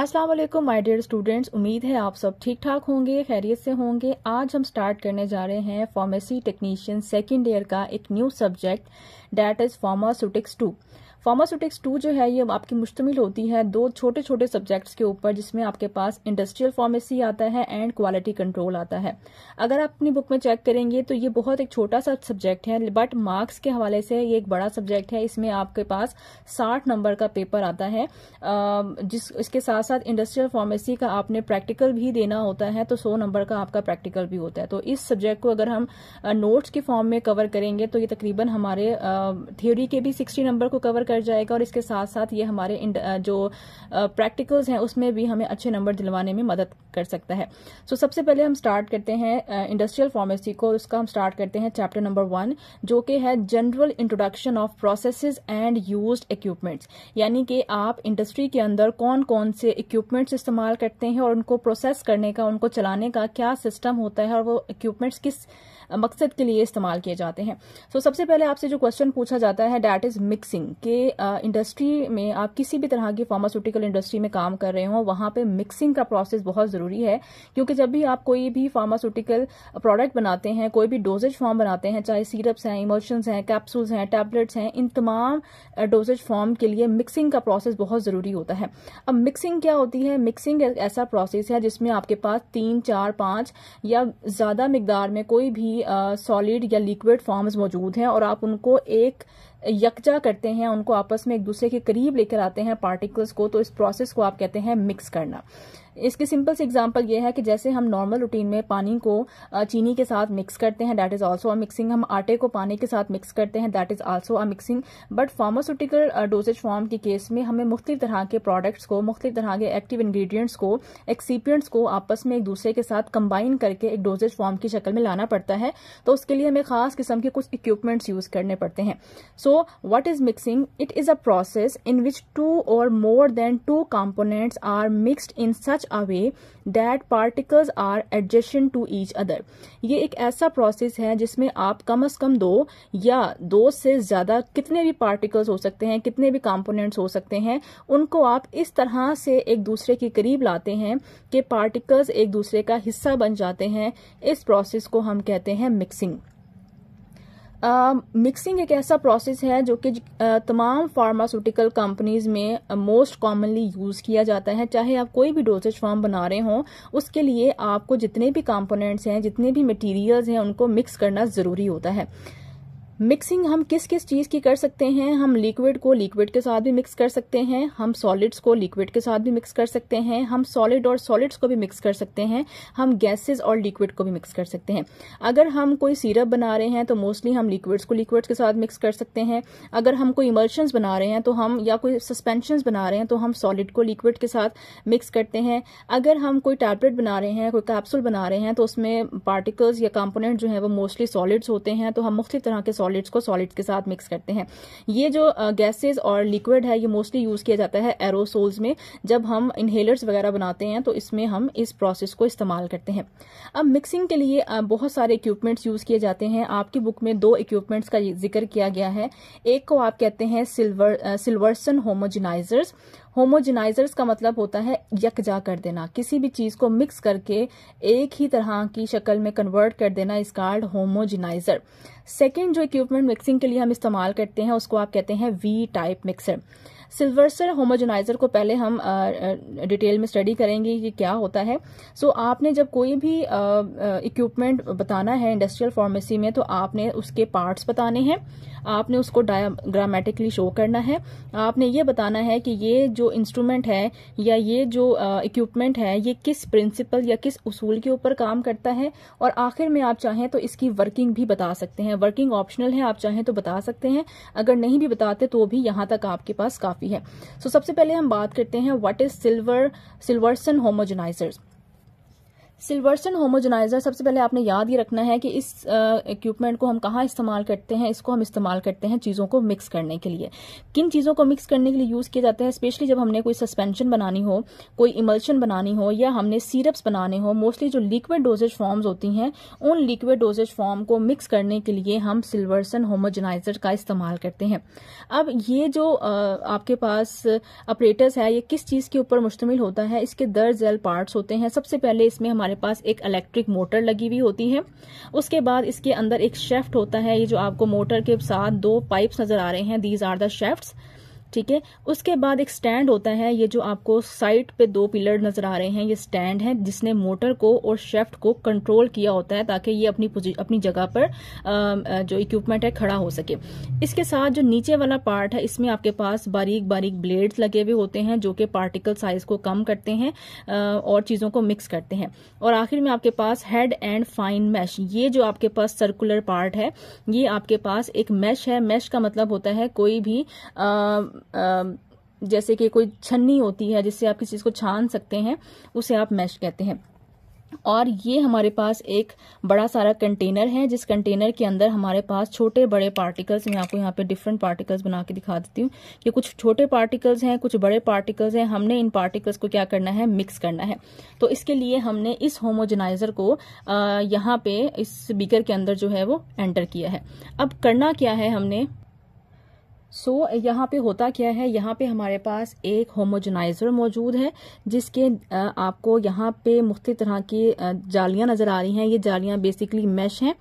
अस्सलाम वालेकुम my dear students उम्मीद है आप सब ठीक ठाक होंगे खैरियत से होंगे आज हम स्टार्ट करने जा रहे हैं फार्मेसी टेक्नीशियन सेकेंड ईयर का एक new subject that is pharmaceutics two pharmaceutics two जो है ये आपकी मुश्तमिल होती है दो छोटे छोटे सब्जेक्ट्स के ऊपर जिसमें आपके पास इंडस्ट्रियल फार्मेसी आता है एंड क्वालिटी कंट्रोल आता है अगर आप अपनी बुक में चेक करेंगे तो ये बहुत एक छोटा सा सब्जेक्ट है बट मार्क्स के हवाले से ये एक बड़ा सब्जेक्ट है इसमें आपके पास साठ नंबर का पेपर आता है जिस इसके साथ साथ इंडस्ट्रियल फार्मेसी का आपने प्रैक्टिकल भी देना होता है तो सौ नंबर का आपका प्रैक्टिकल भी होता है तो इस सब्जेक्ट को अगर हम नोट्स के फॉर्म में कवर करेंगे तो ये तकरीबन हमारे थ्योरी के भी सिक्सटी नंबर को कवर कर कर जाएगा और इसके साथ साथ ये हमारे जो प्रैक्टिकल्स हैं उसमें भी हमें अच्छे नंबर दिलवाने में मदद कर सकता है सो so, सबसे पहले हम स्टार्ट करते हैं इंडस्ट्रियल फार्मेसी को उसका हम स्टार्ट करते हैं चैप्टर नंबर वन जो कि है general introduction of process and use equipments यानी कि आप इंडस्ट्री के अंदर कौन कौन से इक्विपमेंट्स इस्तेमाल करते हैं और उनको प्रोसेस करने का उनको चलाने का क्या सिस्टम होता है और वो इक्विपमेंट्स किस मकसद के लिए इस्तेमाल किए जाते हैं सो so, सबसे पहले आपसे जो क्वेश्चन पूछा जाता है डैट इज़ मिक्सिंग के इंडस्ट्री में आप किसी भी तरह की फार्मास्यूटिकल इंडस्ट्री में काम कर रहे हो वहां पर मिक्सिंग का प्रोसेस बहुत ज़रूरी है क्योंकि जब भी आप कोई भी फार्मास्यूटिकल प्रोडक्ट बनाते हैं कोई भी डोजेज फॉर्म बनाते हैं चाहे सीरप्स हैं इमोशंस हैं कैप्सूल्स हैं टैबलेट्स हैं इन तमाम डोजेज फॉर्म के लिए मिक्सिंग का प्रोसेस बहुत ज़रूरी होता है अब मिक्सिंग क्या होती है मिक्सिंग ऐसा प्रोसेस है जिसमें आपके पास तीन चार पांच या ज़्यादा मिकदार में कोई भी सॉलिड या लिक्विड फॉर्म्स मौजूद हैं और आप उनको एक यकजा करते हैं उनको आपस में एक दूसरे के करीब लेकर आते हैं पार्टिकल्स को तो इस प्रोसेस को आप कहते हैं मिक्स करना इसके सिंपल से एग्जाम्पल ये है कि जैसे हम नॉर्मल रूटीन में पानी को चीनी के साथ मिक्स करते हैं that is also a mixing हम आटे को पानी के साथ मिक्स करते हैं that is also a mixing but pharmaceutical dosages form के केस में हमें मुख्तलिफ तरह के प्रोडक्ट्स को मुख्त तरह के एक्टिव इन्ग्रीडियंट्स को एक्सीपियंट्स को आपस में एक दूसरे के साथ कंबाइन करके एक डोजेज फॉर्म की शक्ल में लाना पड़ता है तो उसके लिए हमें खास किस्म के कुछ इक्विपमेंट्स यूज करने पड़ते हैं so what is mixing it is a process in which two और more than two components are mixed in such a way that particles are adjacent to each other ये एक ऐसा प्रोसेस है जिसमें आप कम अज कम दो या दो से ज्यादा कितने भी पार्टिकल्स हो सकते हैं कितने भी कॉम्पोनेंट हो सकते हैं उनको आप इस तरह से एक दूसरे के करीब लाते हैं कि पार्टिकल्स एक दूसरे का हिस्सा बन जाते हैं इस प्रोसेस को हम कहते हैं मिक्सिंग मिक्सिंग एक ऐसा प्रोसेस है जो कि तमाम फार्मास्यूटिकल कंपनीज में मोस्ट कॉमनली यूज़ किया जाता है चाहे आप कोई भी डोजेज फॉर्म बना रहे हों उसके लिए आपको जितने भी कंपोनेंट्स हैं जितने भी मटेरियल्स हैं उनको मिक्स करना ज़रूरी होता है मिक्सिंग हम किस किस चीज़ की कर सकते हैं हम लिक्विड को लिक्विड के साथ भी मिक्स कर सकते हैं हम सॉलिड्स को लिक्विड के साथ भी मिक्स कर सकते हैं हम सॉलिड और सॉलिड्स को भी मिक्स कर सकते हैं हम गैसेस और लिक्विड को भी मिक्स कर सकते हैं अगर हम कोई सिरप बना रहे हैं तो मोस्टली हम लिक्विड्स को लिक्विड्स के साथ मिक्स कर सकते हैं अगर हम कोई इमर्शन बना रहे हैं तो हम या कोई सस्पेंशन बना रहे हैं तो हम सॉलिड को लिक्विड के साथ मिक्स करते हैं अगर हम कोई टैबलेट बना रहे हैं कोई कैप्सूल बना रहे हैं तो उसमें पार्टिकल्स या कॉम्पोनेंट जो है वो मोस्टली सॉलिड्स होते हैं तो हम मुख्तलि तरह के सॉलिड्स को सॉलिड्स के साथ मिक्स करते हैं ये जो गैसेज और लिक्विड है ये मोस्टली यूज़ किया जाता है एरोसोल्स में जब हम इनहेलर्स वगैरह बनाते हैं तो इसमें हम इस प्रोसेस को इस्तेमाल करते हैं अब मिक्सिंग के लिए बहुत सारे इक्विपमेंट्स यूज़ किए जाते हैं आपकी बुक में दो इक्विपमेंट्स का जिक्र किया गया है एक को आप कहते हैं सिल्वर सिल्वर्सन होमोजिनाइजर्स होमोजनाइजर्स का मतलब होता है यकजा कर देना किसी भी चीज को मिक्स करके एक ही तरह की शक्ल में कन्वर्ट कर देना इस कार्ड होमोजिनाइजर सेकेंड जो इक्विपमेंट मिक्सिंग के लिए हम इस्तेमाल करते हैं उसको आप कहते हैं V type mixer Silverson homogenizer को पहले हम डिटेल में स्टडी करेंगे कि क्या होता है सो so, आपने जब कोई भी इक्विपमेंट बताना है इंडस्ट्रियल फार्मेसी में तो आपने उसके पार्ट्स बताने हैं आपने उसको ग्रामेटिकली शो करना है आपने ये बताना है कि ये जो इंस्ट्रूमेंट है या ये जो इक्विपमेंट है ये किस प्रिंसिपल या किस उसूल के ऊपर काम करता है और आखिर में आप चाहें तो इसकी वर्किंग भी बता सकते हैं वर्किंग ऑप्शनल है आप चाहें तो बता सकते हैं अगर नहीं भी बताते तो भी यहां तक आपके पास काफ़ी है सो so, सबसे पहले हम बात करते हैं what is silver Silverson homogenizers Silverson homogenizer सबसे पहले आपने याद ही रखना है कि इस इक्विपमेंट को हम कहाँ इस्तेमाल करते हैं इसको हम इस्तेमाल करते हैं चीज़ों को मिक्स करने के लिए किन चीज़ों को मिक्स करने के लिए यूज़ किया जाता है स्पेशली जब हमने कोई सस्पेंशन बनानी हो कोई इमल्शन बनानी हो या हमने सीरप्स बनाने हो मोस्टली जो लिक्विड डोजेज फॉर्म्स होती हैं उन लिक्विड डोजेज फॉर्म को मिक्स करने के लिए हम सिल्वर्सन होमोजनाइज़र का इस्तेमाल करते हैं अब ये जो आपके पास अपरेटर्स है ये किस चीज़ के ऊपर मुश्तमिल होता है इसके दर्ज पार्ट्स होते हैं सबसे पहले इसमें हमारे हमारे पास एक इलेक्ट्रिक मोटर लगी हुई होती है उसके बाद इसके अंदर एक शेफ्ट होता है ये जो आपको मोटर के साथ दो पाइप्स नजर आ रहे हैं दीज आर द शेफ्ट ठीक है उसके बाद एक स्टैंड होता है ये जो आपको साइड पे दो पिलर नजर आ रहे हैं ये स्टैंड है जिसने मोटर को और शेफ्ट को कंट्रोल किया होता है ताकि ये अपनी अपनी जगह पर जो इक्विपमेंट है खड़ा हो सके इसके साथ जो नीचे वाला पार्ट है इसमें आपके पास बारीक बारीक ब्लेड्स लगे हुए होते हैं जो कि पार्टिकल साइज को कम करते हैं और चीजों को मिक्स करते हैं और आखिर में आपके पास हेड एंड फाइन मैश ये जो आपके पास सर्कुलर पार्ट है ये आपके पास एक मैश है मैश का मतलब होता है कोई भी आ, जैसे कि कोई छन्नी होती है जिससे आप किसी चीज़ को छान सकते हैं उसे आप मैश कहते हैं और ये हमारे पास एक बड़ा सारा कंटेनर है जिस कंटेनर के अंदर हमारे पास छोटे बड़े पार्टिकल्स मैं आपको यहाँ पे डिफरेंट पार्टिकल्स बना के दिखा देती हूँ कि कुछ छोटे पार्टिकल्स हैं कुछ बड़े पार्टिकल्स हैं हमने इन पार्टिकल्स को क्या करना है मिक्स करना है तो इसके लिए हमने इस होमोजेनाइजर को यहाँ पे इस स्पीकर के अंदर जो है वो एंटर किया है अब करना क्या है हमने सो so, यहाँ पे होता क्या है यहाँ पे हमारे पास एक होमोजनाइज़र मौजूद है जिसके आपको यहाँ पे मुख्त तरह की जालियाँ नज़र आ रही हैं ये जालियाँ बेसिकली मैश हैं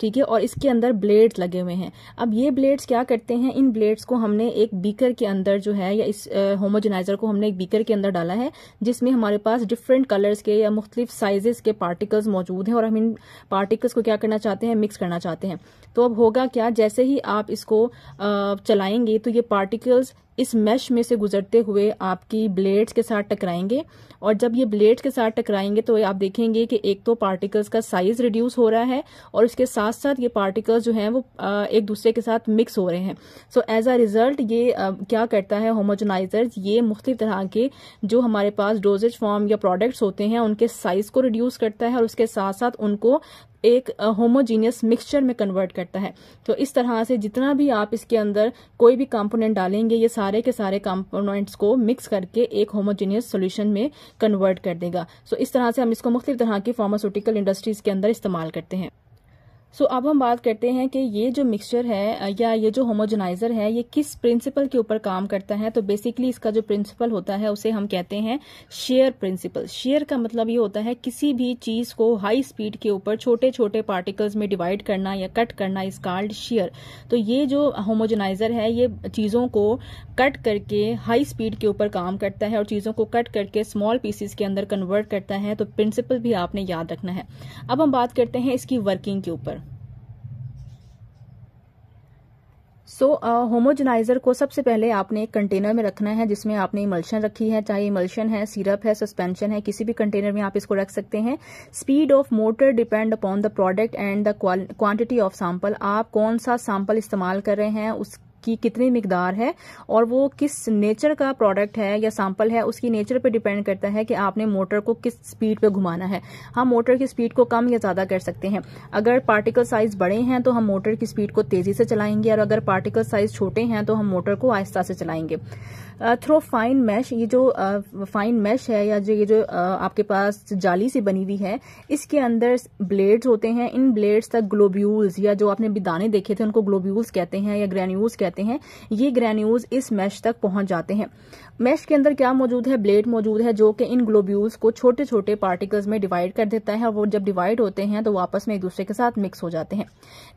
ठीक है और इसके अंदर ब्लेड्स लगे हुए हैं अब ये ब्लेड्स क्या करते हैं इन ब्लेड्स को हमने एक बीकर के अंदर जो है या इस होमोजेनाइजर को हमने एक बीकर के अंदर डाला है जिसमें हमारे पास डिफरेंट कलर्स के या मुख्तलिफ साइजेस के पार्टिकल्स मौजूद हैं और हम इन पार्टिकल्स को क्या करना चाहते हैं मिक्स करना चाहते हैं तो अब होगा क्या जैसे ही आप इसको चलाएंगे तो ये पार्टिकल्स इस मैश में से गुजरते हुए आपकी ब्लेड्स के साथ टकराएंगे और जब ये ब्लेड्स के साथ टकराएंगे तो आप देखेंगे कि एक तो पार्टिकल्स का साइज रिड्यूस हो रहा है और इसके साथ साथ ये पार्टिकल्स जो हैं वो एक दूसरे के साथ मिक्स हो रहे हैं सो एज आ रिजल्ट ये क्या करता है होमोजनाइजर ये मुख्तु तरह के जो हमारे पास डोजेज फॉर्म या प्रोडक्ट्स होते हैं उनके साइज को रिड्यूस करता है और उसके साथ साथ उनको एक होमोजीनियस मिक्सचर में कन्वर्ट करता है तो इस तरह से जितना भी आप इसके अंदर कोई भी कंपोनेंट डालेंगे ये सारे के सारे कंपोनेंट्स को मिक्स करके एक होमोजीनियस सोल्यूशन में कन्वर्ट कर देगा सो so इस तरह से हम इसको मुख्तलिफ तरह की फार्मास्यूटिकल इंडस्ट्रीज के अंदर इस्तेमाल करते हैं सो so, अब हम बात करते हैं कि ये जो मिक्सचर है या ये जो होमोजेनाइजर है ये किस प्रिंसिपल के ऊपर काम करता है तो बेसिकली इसका जो प्रिंसिपल होता है उसे हम कहते हैं शेयर प्रिंसिपल शेयर का मतलब ये होता है किसी भी चीज को हाई स्पीड के ऊपर छोटे छोटे पार्टिकल्स में डिवाइड करना या कट करना इस कार्ड शेयर तो ये जो होमोजेनाइजर है ये चीजों को कट करके हाई स्पीड के ऊपर काम करता है और चीजों को कट करके स्मॉल पीसेस के अंदर कन्वर्ट करता है तो प्रिंसिपल भी आपने याद रखना है अब हम बात करते हैं इसकी वर्किंग के ऊपर सो होमोजनाइजर uh, को सबसे पहले आपने एक कंटेनर में रखना है जिसमें आपने इमल्शन रखी है चाहे इमल्शन है सिरप है सस्पेंशन है किसी भी कंटेनर में आप इसको रख सकते हैं speed of motor depend upon the product and the quantity of sample आप कौन सा सैंपल इस्तेमाल कर रहे हैं उस की कितनी मकदार है और वो किस नेचर का प्रोडक्ट है या सैंपल है उसकी नेचर पर डिपेंड करता है कि आपने मोटर को किस स्पीड पर घुमाना है हम मोटर की स्पीड को कम या ज्यादा कर सकते हैं अगर पार्टिकल साइज बड़े हैं तो हम मोटर की स्पीड को तेजी से चलाएंगे और अगर पार्टिकल साइज छोटे हैं तो हम मोटर को आहिस्ता से चलाएंगे थ्रो फाइन मैश ये जो फाइन uh, मैश है या जो ये जो uh, आपके पास जाली से बनी हुई है इसके अंदर ब्लेड्स होते हैं इन ब्लेड्स तक ग्लोब्यूल्स या जो आपने बिदाने देखे थे उनको ग्लोब्यूल्स कहते हैं या ग्रेन्यूल्स कहते हैं ये ग्रेन्यूल्स इस मैश तक पहुंच जाते हैं मैश के अंदर क्या मौजूद है ब्लेड मौजूद है जो कि इन ग्लोब्यूल्स को छोटे छोटे पार्टिकल्स में डिवाइड कर देता है और वो जब डिवाइड होते हैं तो वापस में एक दूसरे के साथ मिक्स हो जाते हैं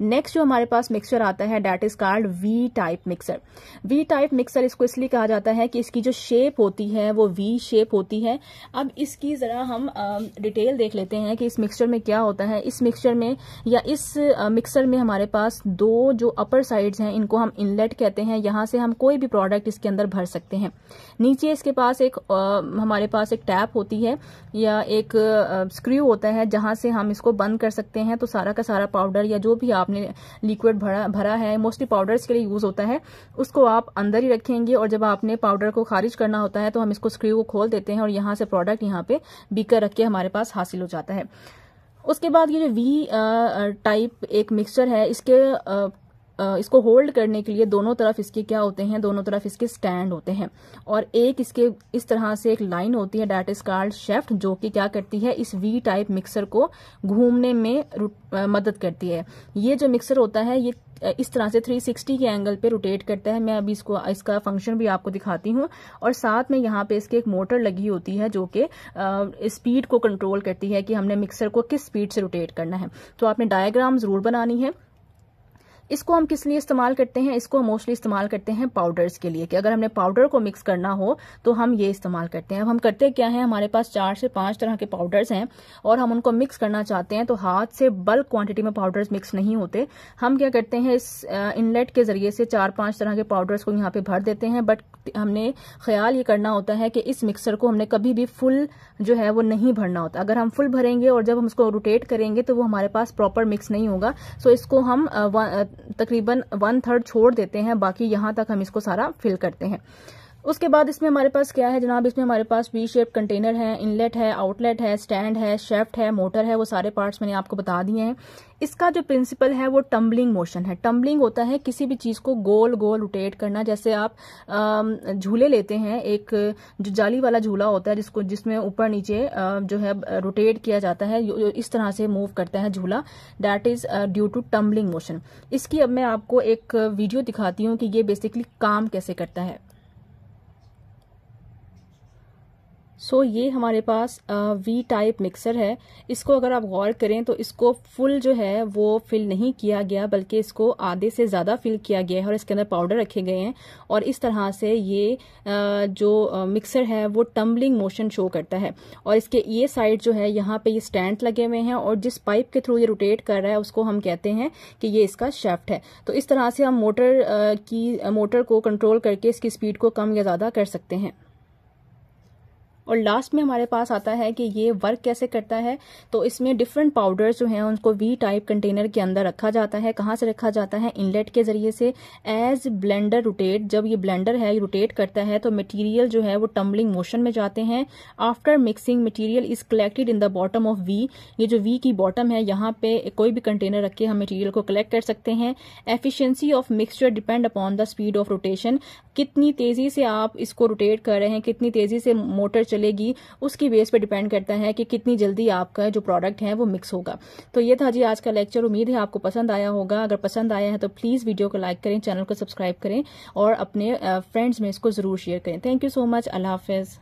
नेक्स्ट जो हमारे पास मिक्सचर आता है that is called V type mixer V type mixer इसको इसलिए कहा जाता है होता है कि इसकी जो शेप होती है वो वी शेप होती है अब इसकी ज़रा हम डिटेल देख लेते हैं कि इस मिक्सचर में क्या होता है इस मिक्सचर में या इस मिक्सर में हमारे पास दो जो अपर साइड्स हैं इनको हम इनलेट कहते हैं यहाँ से हम कोई भी प्रोडक्ट इसके अंदर भर सकते हैं नीचे इसके पास एक आ, हमारे पास एक टैप होती है या एक स्क्रू होता है जहाँ से हम इसको बंद कर सकते हैं तो सारा का सारा पाउडर या जो भी आपने लिक्विड भरा भरा है मोस्टली पाउडर्स के लिए यूज़ होता है उसको आप अंदर ही रखेंगे और जब आपने पाउडर को खारिज करना होता है तो हम इसको स्क्रू को खोल देते हैं और यहां से प्रोडक्ट यहाँ पे बीकर रख के हमारे पास हासिल हो जाता है उसके बाद ये जो वी टाइप एक मिक्सचर है इसके इसको होल्ड करने के लिए दोनों तरफ इसके क्या होते हैं दोनों तरफ इसके स्टैंड होते हैं और एक इसके इस तरह से एक लाइन होती है डैट इज कार्ड शेफ्ट जो कि क्या करती है इस वी टाइप मिक्सर को घूमने में मदद करती है ये जो मिक्सर होता है ये इस तरह से 360 के एंगल पे रोटेट करता है मैं अभी इसको इसका फंक्शन भी आपको दिखाती हूँ और साथ में यहाँ पे इसके एक मोटर लगी होती है जो कि स्पीड को कंट्रोल करती है कि हमने मिक्सर को किस स्पीड से रोटेट करना है तो आपने डायग्राम जरूर बनानी है इसको हम किस लिए इस्तेमाल करते हैं इसको हम मोस्टली इस्तेमाल करते हैं पाउडर्स के लिए कि अगर हमने पाउडर को मिक्स करना हो तो हम ये इस्तेमाल करते हैं अब हम करते क्या है हमारे पास चार से पांच तरह के पाउडर्स हैं और हम उनको मिक्स करना चाहते हैं तो हाथ से बल्क क्वांटिटी में पाउडर्स मिक्स नहीं होते हम क्या करते हैं इस इनलेट के जरिए से चार पांच तरह के पाउडर्स को यहाँ पे भर देते हैं बट हमने ख्याल ये करना होता है कि इस मिक्सर को हमने कभी भी फुल जो है वो नहीं भरना होता अगर हम फुल भरेंगे और जब हम उसको रोटेट करेंगे तो वो हमारे पास प्रॉपर मिक्स नहीं होगा सो इसको हम तकरीबन वन थर्ड छोड़ देते हैं बाकी यहां तक हम इसको सारा फिल करते हैं उसके बाद इसमें हमारे पास क्या है जनाब इसमें हमारे पास वी शेप कंटेनर है इनलेट है आउटलेट है स्टैंड है शेफ्ट है मोटर है वो सारे पार्ट्स मैंने आपको बता दिए हैं इसका जो प्रिंसिपल है वो टम्बलिंग मोशन है टम्बलिंग होता है किसी भी चीज़ को गोल गोल रोटेट करना जैसे आप झूले लेते हैं एक जो जाली वाला झूला होता है जिसको जिसमें ऊपर नीचे जो है रोटेट किया जाता है इस तरह से मूव करता है झूला that is due to tumbling motion इसकी अब मैं आपको एक वीडियो दिखाती हूँ कि ये बेसिकली काम कैसे करता है सो so, ये हमारे पास वी टाइप मिक्सर है इसको अगर आप गौर करें तो इसको फुल जो है वो फिल नहीं किया गया बल्कि इसको आधे से ज़्यादा फिल किया गया है और इसके अंदर पाउडर रखे गए हैं और इस तरह से ये आ, जो आ, मिक्सर है वो टम्बलिंग मोशन शो करता है और इसके ये साइड जो है यहाँ पे ये स्टैंड लगे हुए हैं और जिस पाइप के थ्रू ये रोटेट कर रहा है उसको हम कहते हैं कि ये इसका शेफ्ट है तो इस तरह से हम मोटर आ, की मोटर को कंट्रोल करके इसकी स्पीड को कम या ज़्यादा कर सकते हैं और लास्ट में हमारे पास आता है कि ये वर्क कैसे करता है तो इसमें डिफरेंट पाउडर्स जो हैं उनको वी टाइप कंटेनर के अंदर रखा जाता है कहाँ से रखा जाता है इनलेट के ज़रिए से एज ब्लेंडर रोटेट जब ये ब्लेंडर है रोटेट करता है तो मटेरियल जो है वो टम्बलिंग मोशन में जाते हैं after mixing material is collected in the bottom of V ये जो वी की बॉटम है यहाँ पे कोई भी कंटेनर रख के हम मटीरियल को कलेक्ट कर सकते हैं efficiency of mixture depend upon the speed of rotation कितनी तेज़ी से आप इसको रोटेट कर रहे हैं कितनी तेज़ी से मोटर चलेगी उसकी बेस पर डिपेंड करता है कि कितनी जल्दी आपका जो प्रोडक्ट है वो मिक्स होगा तो ये था जी आज का लेक्चर उम्मीद है आपको पसंद आया होगा अगर पसंद आया है तो प्लीज़ वीडियो को लाइक करें चैनल को सब्सक्राइब करें और अपने फ्रेंड्स में इसको ज़रूर शेयर करें थैंक यू सो मच अल्लाह हाफिज़